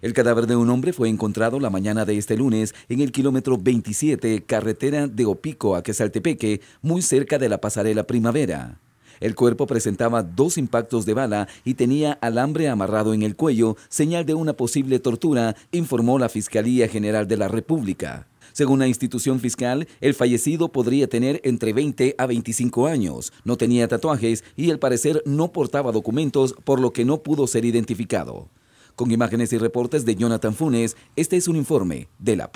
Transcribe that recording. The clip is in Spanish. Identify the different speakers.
Speaker 1: El cadáver de un hombre fue encontrado la mañana de este lunes en el kilómetro 27, carretera de Opico a Quesaltepeque, muy cerca de la pasarela Primavera. El cuerpo presentaba dos impactos de bala y tenía alambre amarrado en el cuello, señal de una posible tortura, informó la Fiscalía General de la República. Según la institución fiscal, el fallecido podría tener entre 20 a 25 años, no tenía tatuajes y al parecer no portaba documentos, por lo que no pudo ser identificado. Con imágenes y reportes de Jonathan Funes, este es un informe de la